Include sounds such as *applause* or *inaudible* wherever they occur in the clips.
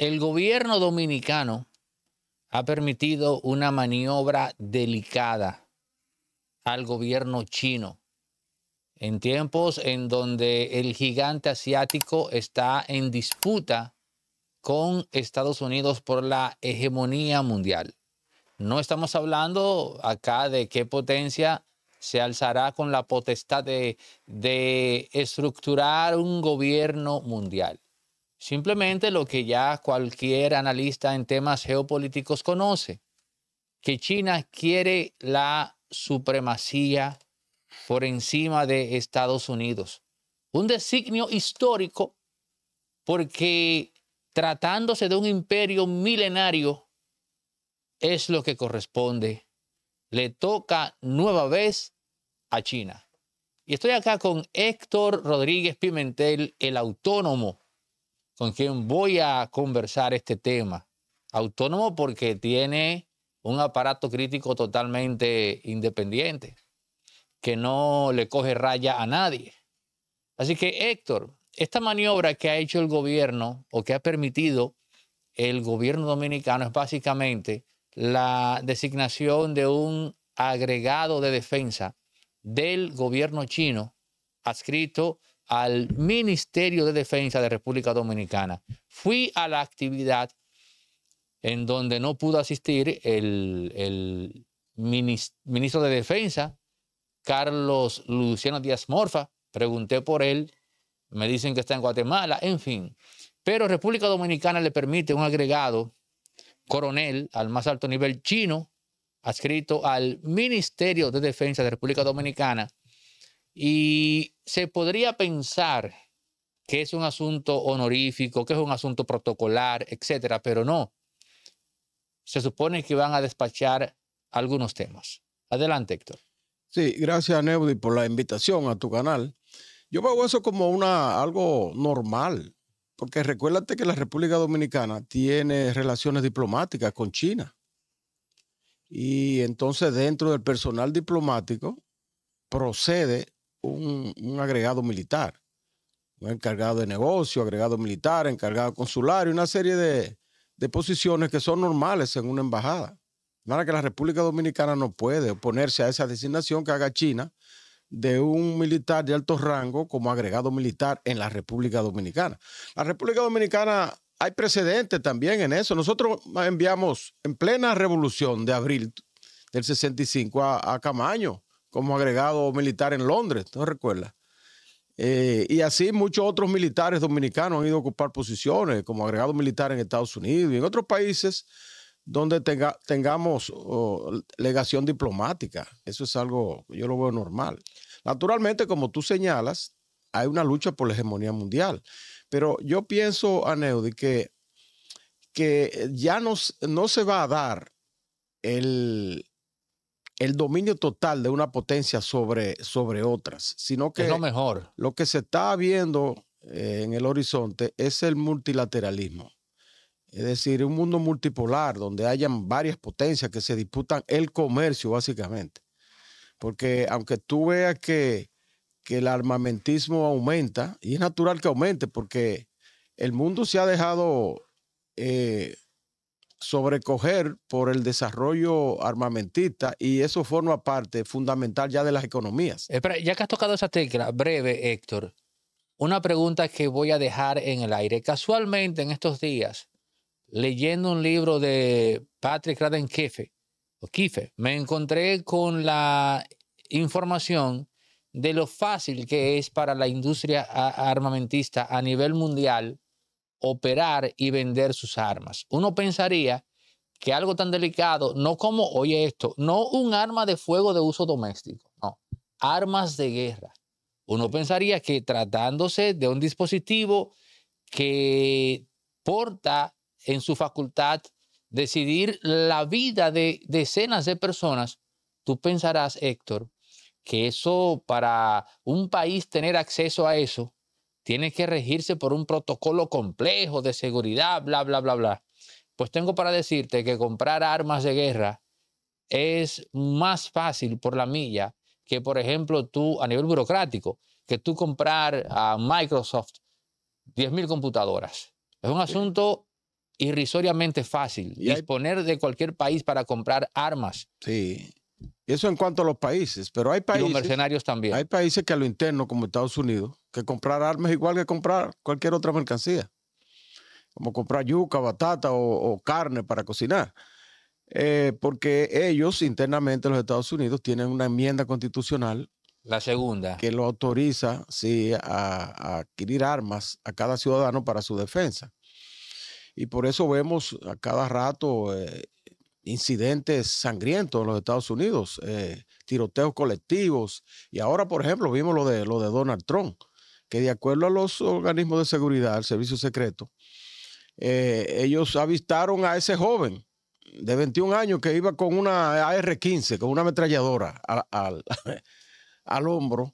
el gobierno dominicano ha permitido una maniobra delicada al gobierno chino en tiempos en donde el gigante asiático está en disputa con Estados Unidos por la hegemonía mundial. No estamos hablando acá de qué potencia se alzará con la potestad de, de estructurar un gobierno mundial. Simplemente lo que ya cualquier analista en temas geopolíticos conoce, que China quiere la supremacía por encima de Estados Unidos. Un designio histórico porque tratándose de un imperio milenario, es lo que corresponde. Le toca nueva vez a China. Y estoy acá con Héctor Rodríguez Pimentel, el autónomo con quien voy a conversar este tema. Autónomo porque tiene un aparato crítico totalmente independiente, que no le coge raya a nadie. Así que Héctor, esta maniobra que ha hecho el gobierno o que ha permitido el gobierno dominicano es básicamente la designación de un agregado de defensa del gobierno chino adscrito al Ministerio de Defensa de República Dominicana. Fui a la actividad en donde no pudo asistir el, el ministro de Defensa, Carlos Luciano Díaz Morfa. Pregunté por él, me dicen que está en Guatemala, en fin. Pero República Dominicana le permite un agregado coronel al más alto nivel chino, adscrito al Ministerio de Defensa de República Dominicana, y se podría pensar que es un asunto honorífico, que es un asunto protocolar, etcétera, pero no. Se supone que van a despachar algunos temas. Adelante, Héctor. Sí, gracias, Neudi, por la invitación a tu canal. Yo veo eso como una, algo normal, porque recuérdate que la República Dominicana tiene relaciones diplomáticas con China. Y entonces dentro del personal diplomático procede un, agregado militar, un encargado de negocio, agregado militar, encargado consular y una serie de, de posiciones que son normales en una embajada. Nada que la República Dominicana no puede oponerse a esa designación que haga China de un militar de alto rango como agregado militar en la República Dominicana. La República Dominicana hay precedentes también en eso. Nosotros enviamos en plena revolución de abril del 65 a Camaño como agregado militar en Londres, ¿no recuerdas? Eh, y así muchos otros militares dominicanos han ido a ocupar posiciones como agregado militar en Estados Unidos y en otros países donde tengamos legación diplomática. Eso es algo, yo lo veo normal. Naturalmente, como tú señalas, hay una lucha por la hegemonía mundial. Pero yo pienso, Aneudi, que, que ya no se va a dar el, el dominio total de una potencia sobre, sobre otras, sino que lo mejor. Lo que se está viendo eh, en el horizonte es el multilateralismo. Es decir, un mundo multipolar donde hayan varias potencias que se disputan el comercio, básicamente. Porque aunque tú veas que, el armamentismo aumenta, y es natural que aumente, porque el mundo se ha dejado eh, sobrecoger por el desarrollo armamentista y eso forma parte fundamental ya de las economías. Espera, ya que has tocado esa tecla, breve, Héctor, una pregunta que voy a dejar en el aire. Casualmente en estos días, leyendo un libro de Patrick Raden Kiefe, o me encontré con la información de lo fácil que es para la industria armamentista a nivel mundial operar y vender sus armas. Uno pensaría que algo tan delicado, no como, oye esto, no un arma de fuego de uso doméstico, no, armas de guerra. Uno pensaría que tratándose de un dispositivo que porta en su facultad decidir la vida de decenas de personas, tú pensarás, Héctor, que eso para un país tener acceso a eso tiene que regirse por un protocolo complejo de seguridad, bla, bla, bla, bla. Pues tengo para decirte que comprar armas de guerra es más fácil por la milla que, por ejemplo, tú a nivel burocrático, que tú comprar a Microsoft 10.000 computadoras. Es un asunto irrisoriamente fácil disponer de cualquier país para comprar armas. Sí. Eso en cuanto a los países, pero hay países. los mercenarios también. Hay países que a lo interno, como Estados Unidos, que comprar armas igual que comprar cualquier otra mercancía, como comprar yuca, batata o, carne para cocinar. Eh, porque ellos internamente, los Estados Unidos, tienen una enmienda constitucional. La segunda. Que lo autoriza, sí, a, adquirir armas a cada ciudadano para su defensa. Y por eso vemos a cada rato eh, incidentes sangrientos en los Estados Unidos, eh, tiroteos colectivos. Y ahora, por ejemplo, vimos lo de, lo de Donald Trump, que de acuerdo a los organismos de seguridad, al servicio secreto, eh, ellos avistaron a ese joven de 21 años que iba con una AR-15, con una ametralladora al, *laughs* al, hombro,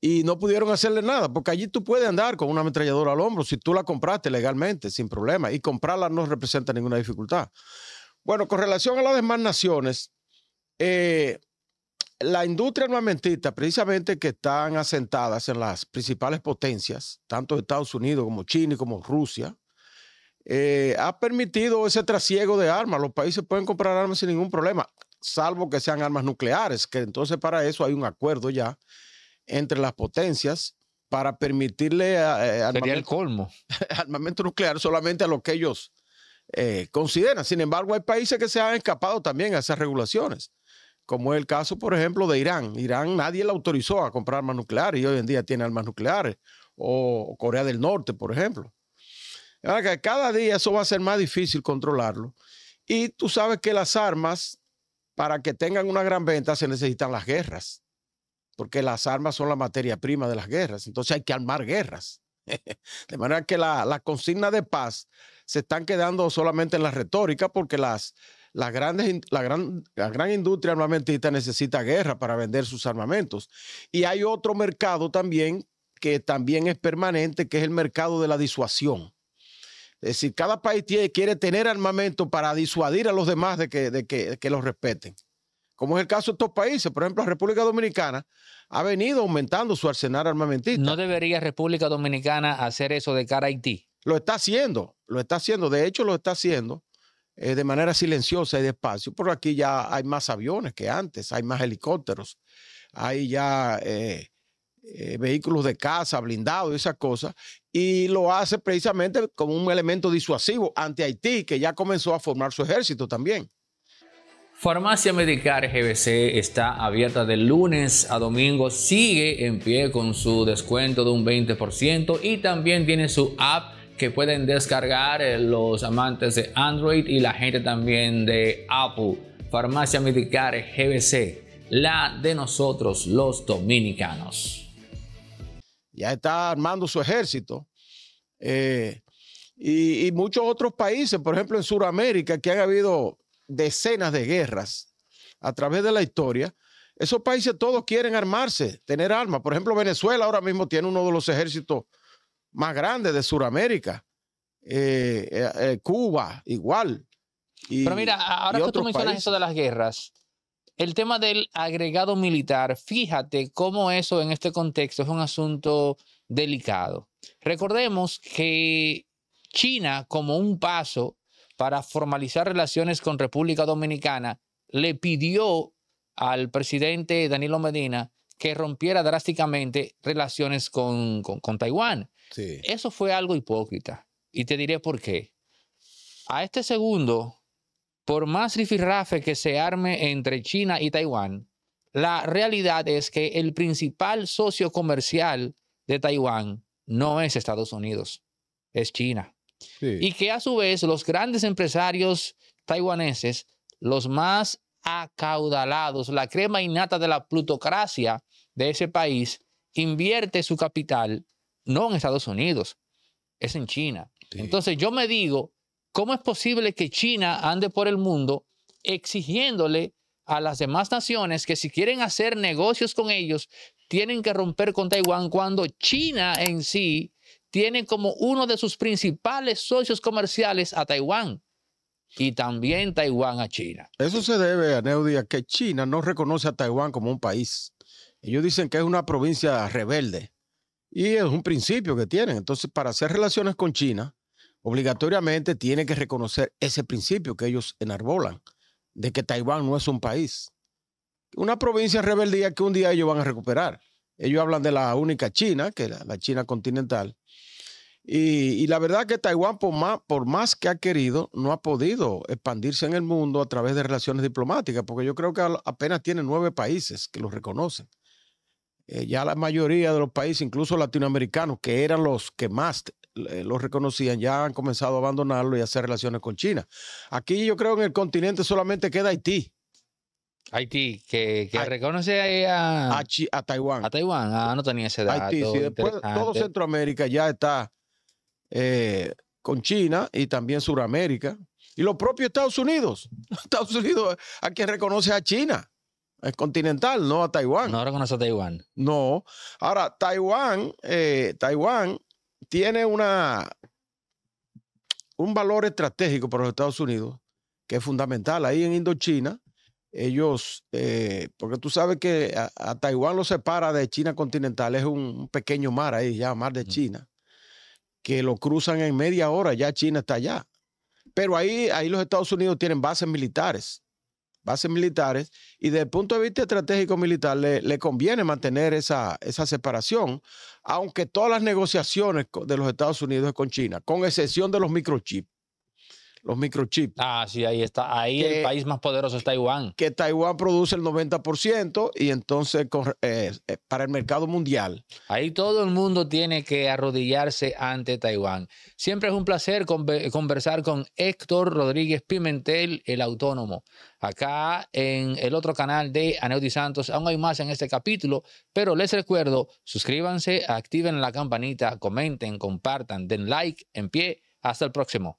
y no pudieron hacerle nada, porque allí tú puedes andar con una ametralladora al hombro si tú la compraste legalmente, sin problema, y comprarla no representa ninguna dificultad. Bueno, con relación a las demás naciones, eh, la industria armamentista, precisamente que están asentadas en las principales potencias, tanto Estados Unidos como China y como Rusia, eh, ha permitido ese trasiego de armas. Los países pueden comprar armas sin ningún problema, salvo que sean armas nucleares, que entonces para eso hay un acuerdo ya entre las potencias para permitirle eh, eh, armamento, el colmo. *laughs* armamento nuclear solamente a lo que ellos consideran. Sin embargo, hay países que se han escapado también a esas regulaciones como es el caso, por ejemplo, de Irán. Irán nadie le autorizó a comprar armas nucleares y hoy en día tiene armas nucleares, o Corea del Norte, por ejemplo. Cada día eso va a ser más difícil controlarlo. Y tú sabes que las armas, para que tengan una gran venta, se necesitan las guerras, porque las armas son la materia prima de las guerras, entonces hay que armar guerras. *laughs* De manera que las la consignas de paz se están quedando solamente en la retórica porque las, la, grandes, la, gran, gran industria armamentista necesita guerra para vender sus armamentos. Y hay otro mercado también que también es permanente, que es el mercado de la disuasión. Es decir, cada país quiere tener armamento para disuadir a los demás de que, de que, que los respeten. Como es el caso de estos países, por ejemplo, la República Dominicana ha venido aumentando su arsenal armamentista. ¿No debería República Dominicana hacer eso de cara a Haití? Lo está haciendo, lo está haciendo, de hecho lo está haciendo. Eh, de manera silenciosa y despacio, pero aquí ya hay más aviones que antes, hay más helicópteros, hay ya eh, eh, vehículos de caza, blindados, esas cosas, y lo hace precisamente como un elemento disuasivo ante Haití, que ya comenzó a formar su ejército también. Farmacia Medicar GBC está abierta de lunes a domingo, sigue en pie con su descuento de un 20% y también tiene su app que pueden descargar eh, los amantes de Android y la gente también de Apple. Farmacia Medicare GBC, la de nosotros los dominicanos. Ya está armando su ejército. Eh, y, y, muchos otros países, por ejemplo en Sudamérica, que han habido decenas de guerras a través de la historia, esos países todos quieren armarse, tener armas. Por ejemplo, Venezuela ahora mismo tiene uno de los ejércitos más grande de Sudamérica. Eh, eh, eh, Cuba, igual. Pero mira, ahora que tú mencionas eso de las guerras, el tema del agregado militar, fíjate cómo eso en este contexto es un asunto delicado. Recordemos que China, como un paso para formalizar relaciones con República Dominicana, le pidió al presidente Danilo Medina que rompiera drásticamente relaciones con, con Taiwán. Eso fue algo hipócrita. Y te diré por qué. A este segundo, por más rifirrafe que se arme entre China y Taiwán, la realidad es que el principal socio comercial de Taiwán no es Estados Unidos, es China. Y que a su vez los grandes empresarios taiwaneses, los más acaudalados, la crema innata de la plutocracia de ese país, invierte su capital no en Estados Unidos, es en China. Entonces yo me digo, ¿cómo es posible que China ande por el mundo exigiéndole a las demás naciones que si quieren hacer negocios con ellos, tienen que romper con Taiwán cuando China en sí tiene como uno de sus principales socios comerciales a Taiwán? y también Taiwán a China. Eso se debe, a a que China no reconoce a Taiwán como un país. Ellos dicen que es una provincia rebelde. Y es un principio que tienen. Entonces, para hacer relaciones con China, obligatoriamente tiene que reconocer ese principio que ellos enarbolan, de que Taiwán no es un país. Una provincia rebeldía que un día ellos van a recuperar. Ellos hablan de la única China, que es la China continental. Y, la verdad que Taiwán, por más, por más que ha querido, no ha podido expandirse en el mundo a través de relaciones diplomáticas, porque yo creo que apenas tiene nueve países que los reconocen. Eh, ya la mayoría de los países, incluso latinoamericanos, que eran los que más eh, los reconocían, ya han comenzado a abandonarlo y hacer relaciones con China. Aquí yo creo en el continente solamente queda Haití. Haití, que, reconoce a, a, a, Taiwán. A Taiwán, ah, no tenía ese dato. Haití, sí, después todo Centroamérica ya está eh, con China y también Sudamérica. Y los propios Estados Unidos. *laughs* Estados Unidos, a quien reconoce a China. Es continental, no a Taiwán. No conoce a Taiwán. No. Ahora, Taiwán, eh, Taiwán tiene una, un valor estratégico para los Estados Unidos que es fundamental. Ahí en Indochina, ellos, eh, porque tú sabes que a, Taiwán lo separa de China continental, es un, pequeño mar ahí, ya mar de mm. China, que lo cruzan en media hora, ya China está allá. Pero ahí, ahí los Estados Unidos tienen bases militares bases militares, y desde el punto de vista estratégico militar le, le conviene mantener esa, esa, separación, aunque todas las negociaciones de los Estados Unidos con China, con excepción de los microchips, los microchips. Ah, sí, ahí está. Ahí el país más poderoso es Taiwán. Que Taiwán produce el 90% y entonces eh, eh, para el mercado mundial. Ahí todo el mundo tiene que arrodillarse ante Taiwán. Siempre es un placer conversar con Héctor Rodríguez Pimentel, el autónomo. Acá en el otro canal de Aneudi Santos aún hay más en este capítulo, pero les recuerdo, suscríbanse, activen la campanita, comenten, compartan, den like, en pie. Hasta el próximo.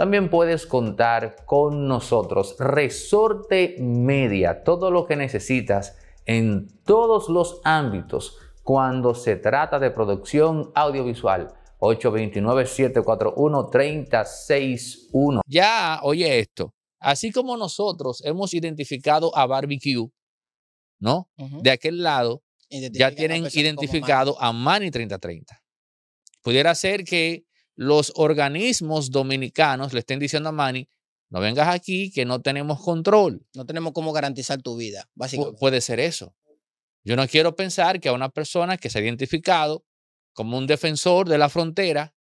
también puedes contar con nosotros, Resorte Media, todo lo que necesitas en todos los ámbitos cuando se trata de producción audiovisual. 829-741-3061. Ya, oye esto, así como nosotros hemos identificado a Barbecue, ¿no? De aquel lado, ya tienen identificado a Manny 3030. Pudiera ser que los organismos dominicanos le estén diciendo a Manny, no vengas aquí que no tenemos control. No tenemos cómo garantizar tu vida, básicamente. puede ser eso. Yo no quiero pensar que a una persona que se ha identificado como un defensor de la frontera,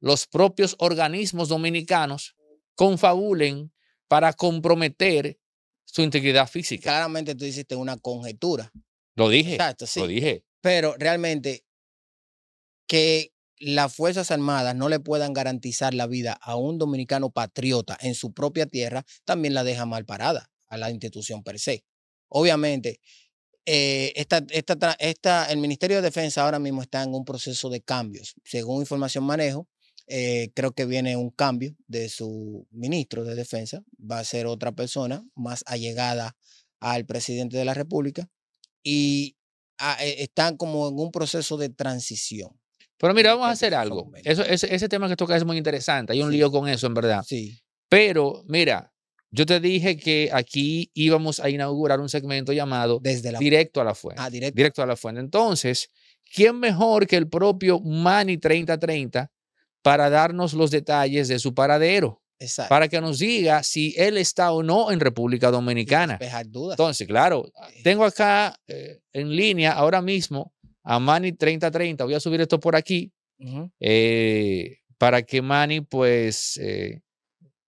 los propios organismos dominicanos confabulen para comprometer su integridad física. Claramente tú hiciste una conjetura. Lo dije. Lo dije. Pero realmente, que las Fuerzas Armadas no le puedan garantizar la vida a un dominicano patriota en su propia tierra, también la deja mal parada a la institución per se. Obviamente, eh, el Ministerio de Defensa ahora mismo está en un proceso de cambios. Según información manejo, eh, creo que viene un cambio de su ministro de Defensa. Va a ser otra persona más allegada al presidente de la República y ah, eh, están como en un proceso de transición. Pero mira, vamos a hacer algo. ese, tema que toca es muy interesante. Hay un lío con eso, en verdad. Sí. Pero mira, yo te dije que aquí íbamos a inaugurar un segmento llamado Desde Directo a la Fuente. Ah, directo. directo a la Fuente. Entonces, ¿quién mejor que el propio Manny 3030 para darnos los detalles de su paradero? Exacto. Para que nos diga si él está o no en República Dominicana. Dudas. Entonces, claro, eh. tengo acá eh, en línea ahora mismo a Manny 3030. Voy a subir esto por aquí eh, para que Manny pues eh,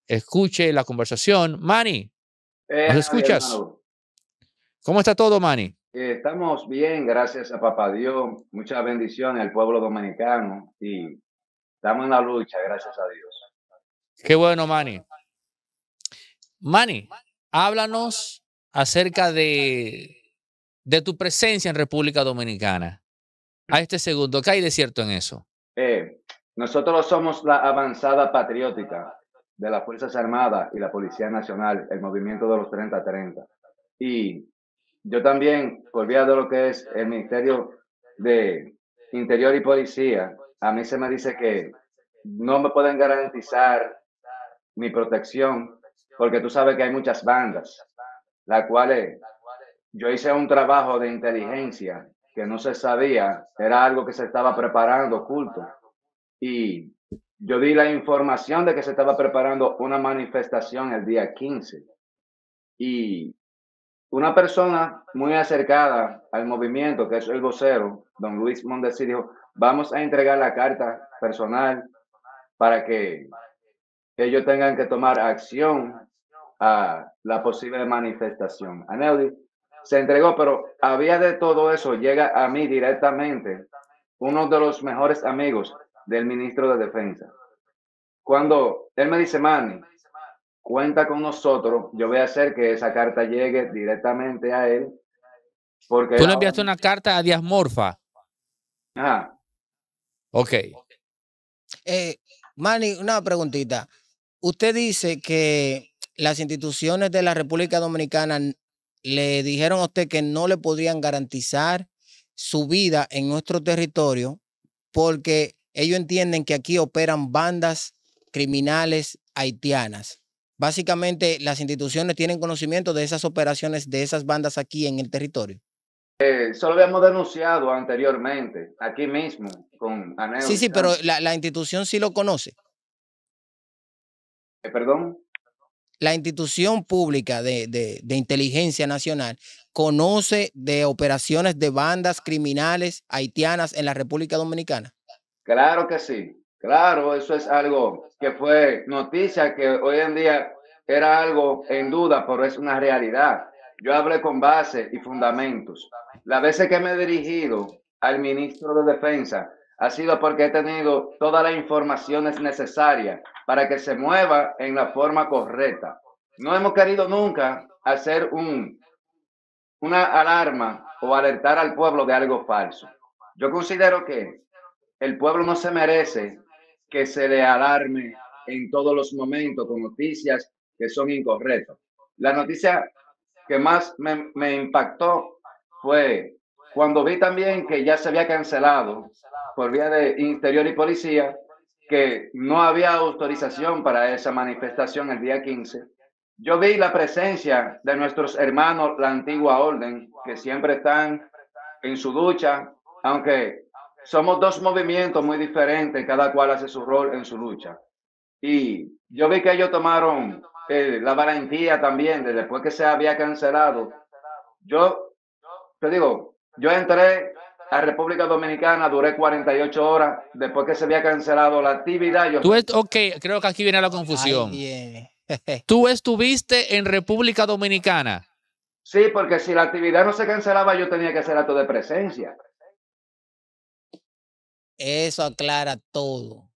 escuche la conversación. Manny, ¿nos eh, escuchas? ¿Cómo está todo, Manny? estamos bien, gracias a Papá Dios. Muchas bendiciones al pueblo dominicano y estamos en la lucha, gracias a Dios. Qué bueno, Manny. Manny, háblanos acerca de tu presencia en República Dominicana a este segundo. ¿Qué hay de cierto en eso? Eh, nosotros somos la avanzada patriótica de las Fuerzas Armadas y la Policía Nacional, el movimiento de los 30-30. Y yo también, por vía de lo que es el Ministerio de Interior y Policía, a mí se me dice que no me pueden garantizar mi protección, porque tú sabes que hay muchas bandas, las cuales yo hice un trabajo de inteligencia que no se sabía, era algo que se estaba preparando oculto. Y yo di la información de que se estaba preparando una manifestación el día 15. Y una persona muy acercada al movimiento, que es el vocero, don Luis Mondesi, dijo, vamos a entregar la carta personal para que ellos tengan que tomar acción a la posible manifestación se entregó, pero había de todo eso, llega a mí directamente uno de los mejores amigos del ministro de Defensa. Cuando él me dice, Manny, cuenta con nosotros, yo voy a hacer que esa carta llegue directamente a él. Tú le enviaste una carta a Díaz Morfa. Ajá. Ok. Eh, Manny, una preguntita. Usted dice que las instituciones de la República Dominicana le dijeron a usted que no le podían garantizar su vida en nuestro territorio porque ellos entienden que aquí operan bandas criminales haitianas. Básicamente, las instituciones tienen conocimiento de esas operaciones de esas bandas aquí en el territorio. Eh, eso lo habíamos denunciado anteriormente, aquí mismo, con Sí, sí, pero la, institución sí lo conoce. Eh, ¿Perdón? la institución pública de, inteligencia nacional conoce de operaciones de bandas criminales haitianas en la República Dominicana? Claro que sí, claro, eso es algo que fue noticia que hoy en día era algo en duda, pero es una realidad. Yo hablé con base y fundamentos. Las veces que me he dirigido al ministro de Defensa, ha sido porque he tenido todas las informaciones necesarias para que se mueva en la forma correcta. No hemos querido nunca hacer un, una alarma o alertar al pueblo de algo falso. Yo considero que el pueblo no se merece que se le alarme en todos los momentos con noticias que son incorrectas. La noticia que más me, me impactó fue cuando vi también que ya se había cancelado por vía de Interior y Policía, que no había autorización para esa manifestación el día 15, yo vi la presencia de nuestros hermanos, la antigua orden, que siempre están en su ducha, aunque somos dos movimientos muy diferentes, cada cual hace su rol en su lucha. Y yo vi que ellos tomaron eh, la valentía también de después que se había cancelado. Yo te digo, yo entré a República Dominicana, duré 48 horas después que se había cancelado la actividad. Yo... ok, creo que aquí viene la confusión. *laughs* ¿Tú estuviste en República Dominicana? Sí, porque si la actividad no se cancelaba, yo tenía que hacer acto de presencia. Eso aclara todo.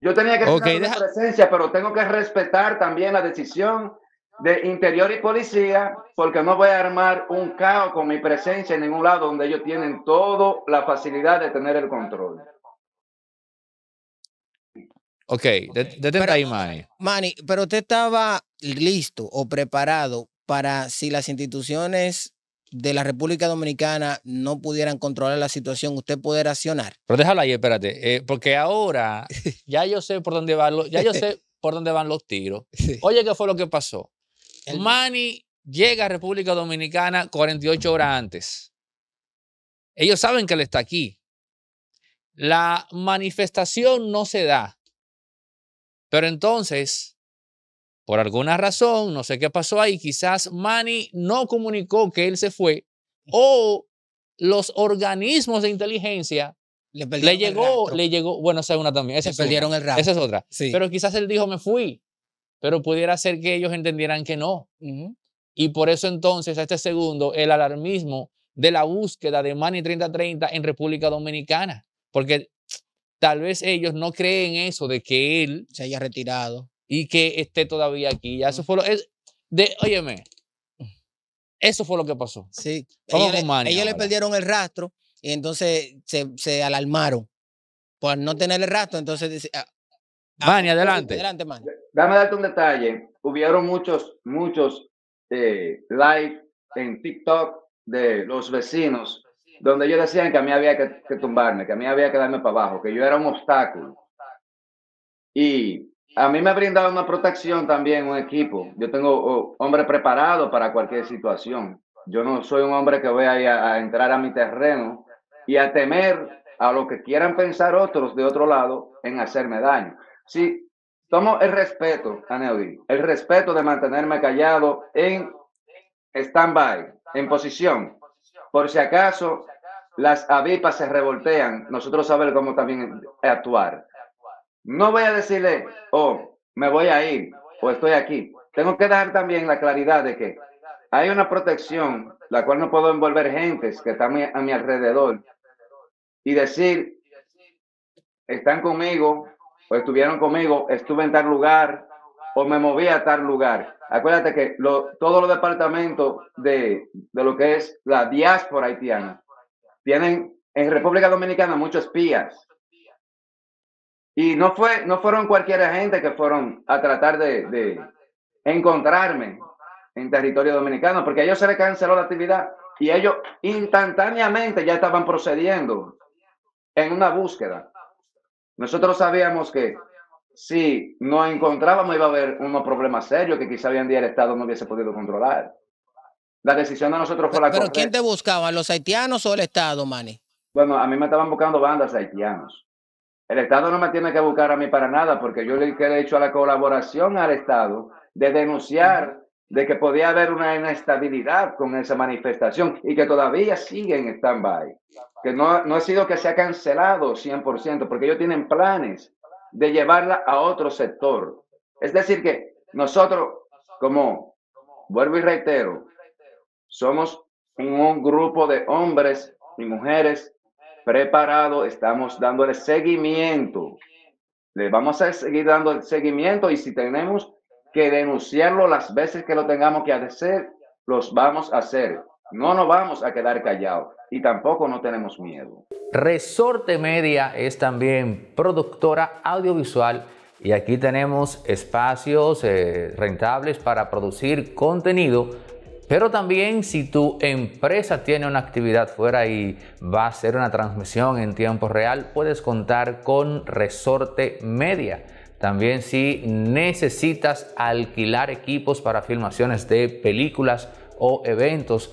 Yo tenía que hacer acto de presencia, pero tengo que respetar también la decisión de interior y policía, porque no voy a armar un caos con mi presencia en ningún lado donde ellos tienen toda la facilidad de tener el control. Ok, detente ahí, Mani. Manny, pero usted estaba listo o preparado para si las instituciones de la República Dominicana no pudieran controlar la situación, usted poder accionar. Pero déjala, ahí, espérate, eh, porque ahora *laughs* ya yo sé por dónde van los, ya yo sé por dónde van los tiros. Oye, ¿qué fue lo que pasó? Mani llega a República Dominicana 48 horas antes. Ellos saben que él está aquí. La manifestación no se da. Pero entonces, por alguna razón, no sé qué pasó ahí, quizás Mani no comunicó que él se fue o los organismos de inteligencia le, llegó, le llegó, bueno, esa es una también, esa, perdieron el El esa es otra. Pero quizás él dijo, me fui pero pudiera ser que ellos entendieran que no. Y por eso entonces, a este segundo, el alarmismo de la búsqueda de Mani 3030 en República Dominicana, porque tal vez ellos no creen eso de que él se haya retirado y que esté todavía aquí. Ya eso fue lo de, óyeme, eso fue lo que pasó. Sí. ellos, le perdieron el rastro y entonces se, alarmaron por no tener el rastro, entonces ah, ah, Mani, adelante. Adelante, Manny dame darte un detalle. Hubieron muchos, muchos eh, live en TikTok de los vecinos, donde ellos decían que a mí había que, tumbarme, que a mí había que darme para abajo, que yo era un obstáculo. Y a mí me ha brindado una protección también un equipo. Yo tengo oh, hombre preparado para cualquier situación. Yo no soy un hombre que voy a, entrar a mi terreno y a temer a lo que quieran pensar otros de otro lado en hacerme daño. Si Tomo el respeto, Aneudi, el respeto de mantenerme callado en stand-by, en posición. Por si acaso las avipas se revoltean, nosotros sabemos cómo también actuar. No voy a decirle, oh, me voy a ir o estoy aquí. Tengo que dar también la claridad de que hay una protección, la cual no puedo envolver gentes que están a mi alrededor y decir, están conmigo, pues, estuvieron conmigo, estuve en tal lugar o me moví a tal lugar. Acuérdate que lo, todos los departamentos de, lo que es la diáspora haitiana tienen en República Dominicana muchos espías. Y no, fue, no fueron cualquier gente que fueron a tratar de, encontrarme en territorio dominicano, porque ellos se le canceló la actividad y ellos instantáneamente ya estaban procediendo en una búsqueda. Nosotros sabíamos que si no encontrábamos iba a haber unos problemas serios que quizá hoy en día el Estado no hubiese podido controlar. La decisión de nosotros fue la ¿Pero quién te buscaba, los haitianos o el Estado, Manny? Bueno, a mí me estaban buscando bandas haitianos. El Estado no me tiene que buscar a mí para nada porque yo le he hecho a la colaboración al Estado de denunciar de que podía haber una inestabilidad con esa manifestación y que todavía siguen en stand-by que no ha, sido que se ha cancelado 100%, porque ellos tienen planes de llevarla a otro sector. Es decir, que nosotros, como vuelvo y reitero, somos un grupo de hombres y mujeres preparados, estamos dándole seguimiento. Le vamos a seguir dando el seguimiento y si tenemos que denunciarlo las veces que lo tengamos que hacer, los vamos a hacer. No nos vamos a quedar callados y tampoco no tenemos miedo. Resorte Media es también productora audiovisual y aquí tenemos espacios eh, rentables para producir contenido. Pero también si tu empresa tiene una actividad fuera y va a hacer una transmisión en tiempo real, puedes contar con Resorte Media. También si necesitas alquilar equipos para filmaciones de películas o eventos,